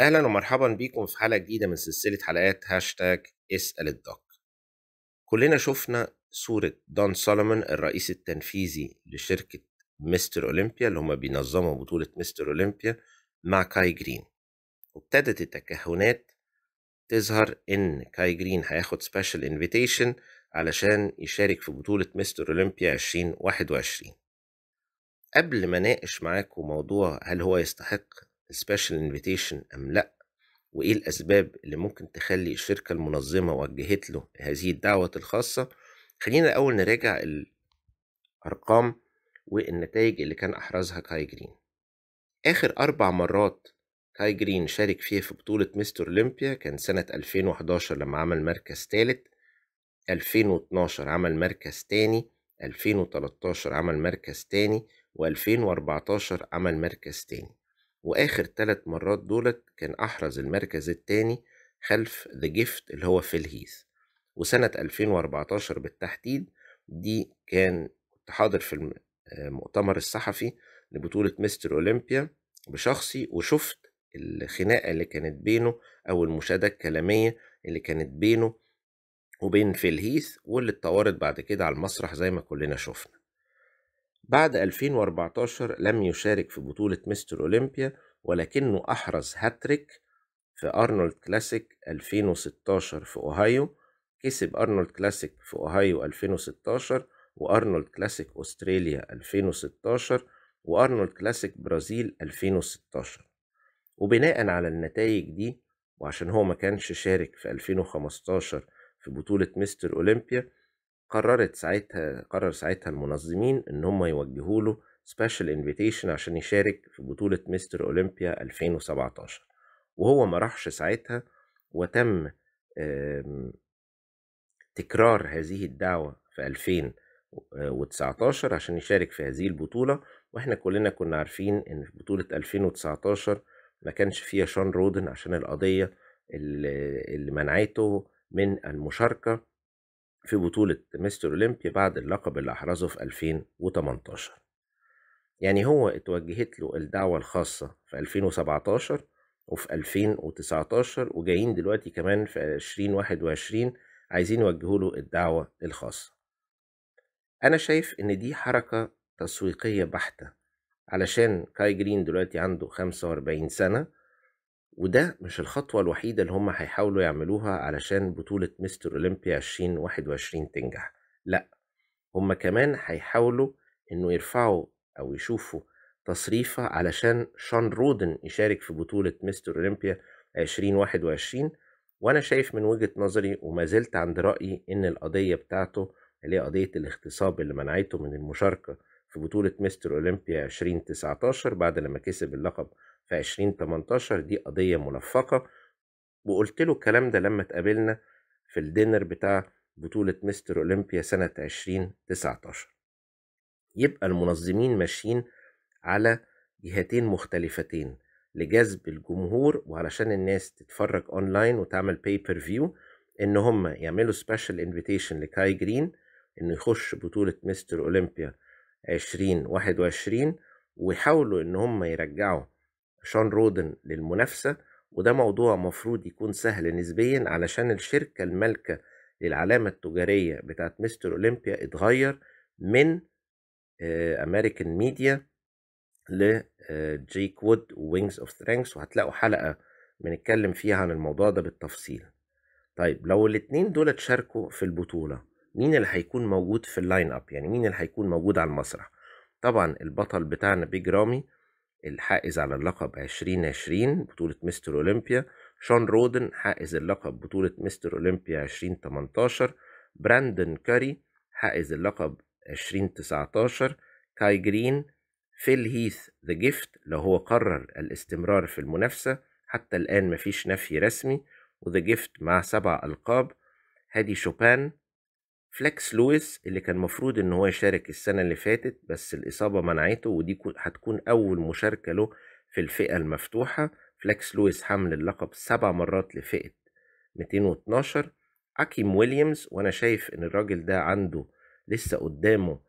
اهلا ومرحبا بيكم في حلقه جديده من سلسله حلقات هاشتاج اسال الدك كلنا شفنا صوره دون سولومون الرئيس التنفيذي لشركه مستر اولمبيا اللي هما بينظموا بطوله مستر اولمبيا مع كاي جرين وابتدت التكهنات تظهر ان كاي جرين هياخد سبيشال انفيتيشن علشان يشارك في بطوله مستر اولمبيا 2021 قبل ما ناقش معاكم موضوع هل هو يستحق سبيشال انفيتيشن ام لا وايه الاسباب اللي ممكن تخلي الشركه المنظمه وجهت له هذه الدعوه الخاصه خلينا الاول نراجع الارقام والنتائج اللي كان احرزها كاي جرين اخر اربع مرات كاي جرين شارك فيها في بطولة مستر أولمبيا كان سنة 2011 لما عمل مركز تالت 2012 عمل مركز تاني 2013 عمل مركز تاني و2014 عمل مركز تاني واخر تلات مرات دولت كان احرز المركز التاني خلف ذا جيفت اللي هو فيل هيث وسنة 2014 بالتحديد دي كان كنت حاضر في المؤتمر آه، الصحفي لبطولة مستر أولمبيا بشخصي وشفت الخناقة اللي كانت بينه أو المشادة الكلامية اللي كانت بينه وبين فيل هيث واللي اتطورت بعد كده على المسرح زي ما كلنا شفنا بعد 2014 لم يشارك في بطولة مستر أولمبيا ولكنه أحرز هاتريك في أرنولد كلاسيك 2016 في أوهايو كسب أرنولد كلاسيك في أوهايو 2016 وأرنولد كلاسيك أستراليا 2016 وأرنولد كلاسيك برازيل 2016 وبناء على النتائج دي وعشان هو ما كانش شارك في 2015 في بطولة مستر أولمبيا قررت ساعتها قرر ساعتها المنظمين ان هم يوجهوا له سبيشال انفيتيشن عشان يشارك في بطولة مستر اولمبيا 2017 وهو ما راحش ساعتها وتم تكرار هذه الدعوة في 2019 عشان يشارك في هذه البطولة واحنا كلنا كنا عارفين ان في بطولة 2019 ما كانش فيها شون رودن عشان القضية اللي منعته من المشاركة في بطولة مستر أولمبيا بعد اللقب اللي أحرزه في 2018 يعني هو اتوجهت له الدعوة الخاصة في 2017 وفي 2019 وجايين دلوقتي كمان في 2021 عايزين يوجهوا له الدعوة الخاصة أنا شايف إن دي حركة تسويقية بحتة علشان كاي جرين دلوقتي عنده 45 سنة وده مش الخطوة الوحيدة اللي هم هيحاولوا يعملوها علشان بطولة مستر أولمبيا 2021 تنجح لأ هم كمان هيحاولوا إنه يرفعوا أو يشوفوا تصريفة علشان شان رودن يشارك في بطولة مستر أولمبيا 2021 وأنا شايف من وجهة نظري وما زلت عند رأيي إن القضية بتاعته اللي هي قضية الاغتصاب اللي منعته من المشاركة في بطولة مستر أولمبيا 2019 بعد لما كسب اللقب في 2018 دي قضية ملفقة وقلت له الكلام ده لما اتقابلنا في الدينر بتاع بطولة مستر أولمبيا سنة 2019 يبقى المنظمين ماشيين على جهتين مختلفتين لجذب الجمهور وعلشان الناس تتفرج اونلاين وتعمل باي بير فيو ان هم يعملوا سبيشال انفيتيشن لكاي جرين انه يخش بطولة مستر اولمبيا عشرين واحد وعشرين ويحاولوا إن هم يرجعوا شون رودن للمنافسة وده موضوع مفروض يكون سهل نسبيا علشان الشركة المالكة للعلامة التجارية بتاعت مستر أولمبيا اتغير من أمريكان ميديا لجيك وود ووينجز اوف سترينجز وهتلاقوا حلقة بنتكلم فيها عن الموضوع ده بالتفصيل طيب لو الاتنين دول اتشاركوا في البطولة مين اللي هيكون موجود في اللاين اب يعني مين اللي هيكون موجود على المسرح طبعا البطل بتاعنا بيج رامي الحائز على اللقب 2020 بطولة مستر أولمبيا شون رودن حائز اللقب بطولة مستر أولمبيا 2018 براندن كاري حائز اللقب 2019 كاي جرين فيل هيث ذا جيفت لو هو قرر الاستمرار في المنافسة حتى الآن مفيش نفي رسمي وذا جيفت مع سبع ألقاب هادي شوبان فلاكس لويس اللي كان المفروض ان هو يشارك السنه اللي فاتت بس الاصابه منعته ودي هتكون اول مشاركه له في الفئه المفتوحه فلاكس لويس حمل اللقب سبع مرات لفئه 212 اكيم ويليامز وانا شايف ان الراجل ده عنده لسه قدامه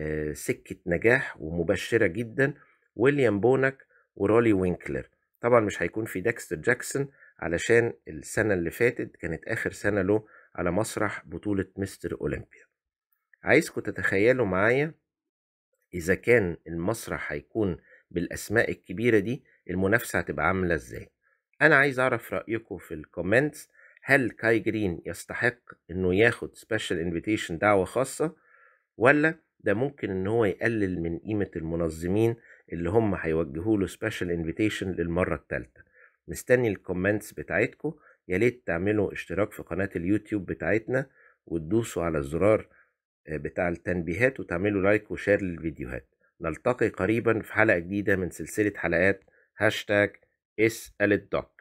آه، سكه نجاح ومبشره جدا ويليام بونك ورولي وينكلر طبعا مش هيكون في داكستر جاكسون علشان السنه اللي فاتت كانت اخر سنه له على مسرح بطولة مستر أولمبيا عايزكم تتخيلوا معايا إذا كان المسرح هيكون بالأسماء الكبيرة دي المنافسة هتبقى عاملة إزاي أنا عايز أعرف رأيكم في الكومنتس هل كاي جرين يستحق إنه ياخد سبيشال انفيتيشن دعوة خاصة ولا ده ممكن إن هو يقلل من قيمة المنظمين اللي هم هيوجهوا له سبيشال انفيتيشن للمرة التالتة مستني الكومنتس بتاعتكم يا تعملوا اشتراك في قناة اليوتيوب بتاعتنا وتدوسوا على الزرار آه، بتاع التنبيهات وتعملوا لايك وشير للفيديوهات نلتقي قريبا في حلقة جديدة من سلسلة حلقات هاشتاج اسأل الدوك